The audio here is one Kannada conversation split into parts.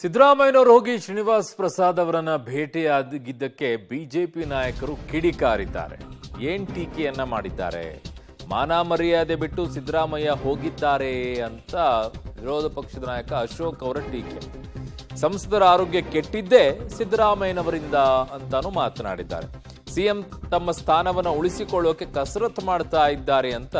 ಸಿದ್ದರಾಮಯ್ಯನವರು ಹೋಗಿ ಶ್ರೀನಿವಾಸ್ ಪ್ರಸಾದ್ ಅವರನ್ನ ಭೇಟಿಯಾಗಿದ್ದಕ್ಕೆ ಬಿಜೆಪಿ ನಾಯಕರು ಕಿಡಿಕಾರಿದ್ದಾರೆ ಏನ್ ಟೀಕೆಯನ್ನ ಮಾಡಿದ್ದಾರೆ ಮಾನ ಮರ್ಯಾದೆ ಬಿಟ್ಟು ಸಿದ್ದರಾಮಯ್ಯ ಹೋಗಿದ್ದಾರೆ ಅಂತ ವಿರೋಧ ಪಕ್ಷದ ನಾಯಕ ಅಶೋಕ್ ಅವರ ಟೀಕೆ ಸಂಸದರ ಆರೋಗ್ಯ ಕೆಟ್ಟಿದ್ದೇ ಸಿದ್ದರಾಮಯ್ಯನವರಿಂದ ಅಂತಾನು ಮಾತನಾಡಿದ್ದಾರೆ ಸಿಎಂ ತಮ್ಮ ಸ್ಥಾನವನ್ನು ಉಳಿಸಿಕೊಳ್ಳೋಕೆ ಕಸರತ್ತು ಮಾಡ್ತಾ ಇದ್ದಾರೆ ಅಂತ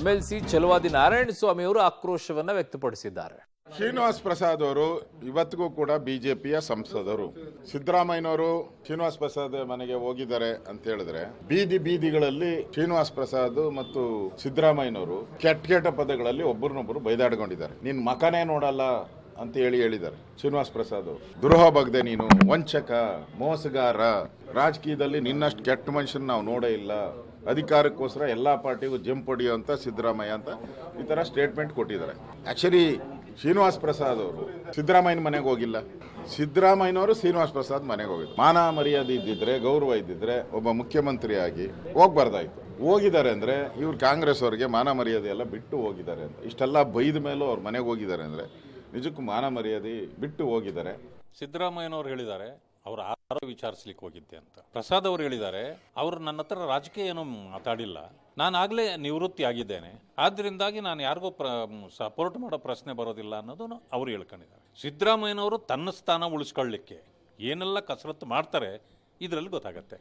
ಎಂಎಲ್ಸಿ ಛಲವಾದಿ ನಾರಾಯಣಸ್ವಾಮಿ ಅವರು ಆಕ್ರೋಶವನ್ನ ವ್ಯಕ್ತಪಡಿಸಿದ್ದಾರೆ ಶ್ರೀನಿವಾಸ್ ಪ್ರಸಾದ್ ಅವರು ಇವತ್ತಿಗೂ ಕೂಡ ಬಿಜೆಪಿಯ ಸಂಸದರು ಸಿದ್ದರಾಮಯ್ಯನವರು ಶ್ರೀನಿವಾಸ್ ಪ್ರಸಾದ್ ಮನೆಗೆ ಹೋಗಿದ್ದಾರೆ ಅಂತ ಹೇಳಿದ್ರೆ ಬೀದಿ ಬೀದಿಗಳಲ್ಲಿ ಶ್ರೀನಿವಾಸ್ ಪ್ರಸಾದ್ ಮತ್ತು ಸಿದ್ದರಾಮಯ್ಯನವರು ಕೆಟ್ಟ ಕೆಟ್ಟ ಪದಗಳಲ್ಲಿ ಒಬ್ಬರನ್ನೊಬ್ಬರು ಬೈದಾಡ್ಕೊಂಡಿದ್ದಾರೆ ನಿನ್ ಮಕನೇ ನೋಡಲ್ಲ ಅಂತ ಹೇಳಿ ಹೇಳಿದ್ದಾರೆ ಶ್ರೀನಿವಾಸ್ ಪ್ರಸಾದ್ ಅವರು ಬಗ್ದೆ ನೀನು ವಂಚಕ ಮೋಸಗಾರ ರಾಜಕೀಯದಲ್ಲಿ ನಿನ್ನಷ್ಟು ಕೆಟ್ಟ ಮನುಷ್ಯನ ನಾವು ನೋಡೇ ಇಲ್ಲ ಅಧಿಕಾರಕ್ಕೋಸ್ಕರ ಎಲ್ಲ ಪಾರ್ಟಿಗೂ ಜಂಪ್ ಹೊಡಿಯುವಂಥ ಸಿದ್ದರಾಮಯ್ಯ ಅಂತ ಈ ಥರ ಸ್ಟೇಟ್ಮೆಂಟ್ ಕೊಟ್ಟಿದ್ದಾರೆ ಆ್ಯಕ್ಚುಲಿ ಶ್ರೀನಿವಾಸ ಪ್ರಸಾದ್ ಅವರು ಸಿದ್ದರಾಮಯ್ಯನ ಮನೆಗೆ ಹೋಗಿಲ್ಲ ಸಿದ್ದರಾಮಯ್ಯನವರು ಶ್ರೀನಿವಾಸ ಪ್ರಸಾದ್ ಮನೆಗೆ ಹೋಗಿದ್ರು ಮಾನ ಮರ್ಯಾದೆ ಇದ್ದಿದ್ರೆ ಗೌರವ ಇದ್ದಿದ್ರೆ ಒಬ್ಬ ಮುಖ್ಯಮಂತ್ರಿಯಾಗಿ ಹೋಗ್ಬಾರ್ದಾಯ್ತು ಹೋಗಿದ್ದಾರೆ ಅಂದರೆ ಇವ್ರು ಕಾಂಗ್ರೆಸ್ ಅವರಿಗೆ ಮಾನ ಮರ್ಯಾದೆ ಎಲ್ಲ ಬಿಟ್ಟು ಹೋಗಿದ್ದಾರೆ ಅಂತ ಇಷ್ಟೆಲ್ಲ ಬೈದ ಮೇಲೂ ಅವ್ರ ಮನೆಗೆ ಹೋಗಿದ್ದಾರೆ ಅಂದ್ರೆ ನಿಜಕ್ಕೂ ಮಾನ ಮರ್ಯಾದೆ ಬಿಟ್ಟು ಹೋಗಿದ್ದಾರೆ ಸಿದ್ದರಾಮಯ್ಯನವರು ಹೇಳಿದ್ದಾರೆ ಅವರ ಆರೋಗ್ಯ ವಿಚಾರಿಸ್ಲಿಕ್ಕೆ ಹೋಗಿದ್ದೆ ಅಂತ ಪ್ರಸಾದ್ ಅವರು ಹೇಳಿದ್ದಾರೆ ಅವರು ನನ್ನ ಹತ್ರ ರಾಜಕೀಯ ಏನೂ ಮಾತಾಡಿಲ್ಲ ನಾನು ಆಗಲೇ ನಿವೃತ್ತಿ ಆಗಿದ್ದೇನೆ ಆದ್ದರಿಂದಾಗಿ ನಾನು ಯಾರಿಗೂ ಪ್ರ ಸಪೋರ್ಟ್ ಮಾಡೋ ಪ್ರಶ್ನೆ ಬರೋದಿಲ್ಲ ಅನ್ನೋದನ್ನು ಅವರು ಹೇಳ್ಕೊಂಡಿದ್ದಾರೆ ಸಿದ್ದರಾಮಯ್ಯನವರು ತನ್ನ ಸ್ಥಾನ ಉಳಿಸ್ಕೊಳ್ಳಿಕ್ಕೆ ಏನೆಲ್ಲ ಕಸರತ್ತು ಮಾಡ್ತಾರೆ ಇದರಲ್ಲಿ ಗೊತ್ತಾಗತ್ತೆ